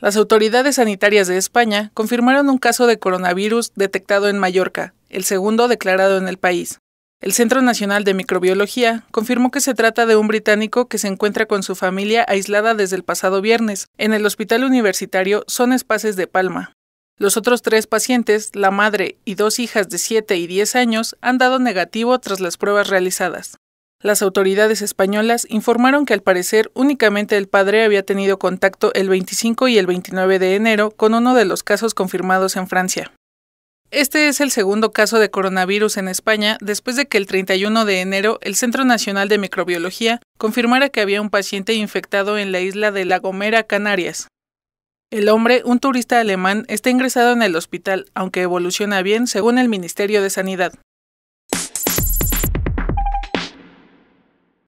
Las autoridades sanitarias de España confirmaron un caso de coronavirus detectado en Mallorca, el segundo declarado en el país. El Centro Nacional de Microbiología confirmó que se trata de un británico que se encuentra con su familia aislada desde el pasado viernes en el Hospital Universitario Son Espaces de Palma. Los otros tres pacientes, la madre y dos hijas de 7 y 10 años, han dado negativo tras las pruebas realizadas. Las autoridades españolas informaron que al parecer únicamente el padre había tenido contacto el 25 y el 29 de enero con uno de los casos confirmados en Francia. Este es el segundo caso de coronavirus en España después de que el 31 de enero el Centro Nacional de Microbiología confirmara que había un paciente infectado en la isla de La Gomera, Canarias. El hombre, un turista alemán, está ingresado en el hospital, aunque evoluciona bien según el Ministerio de Sanidad.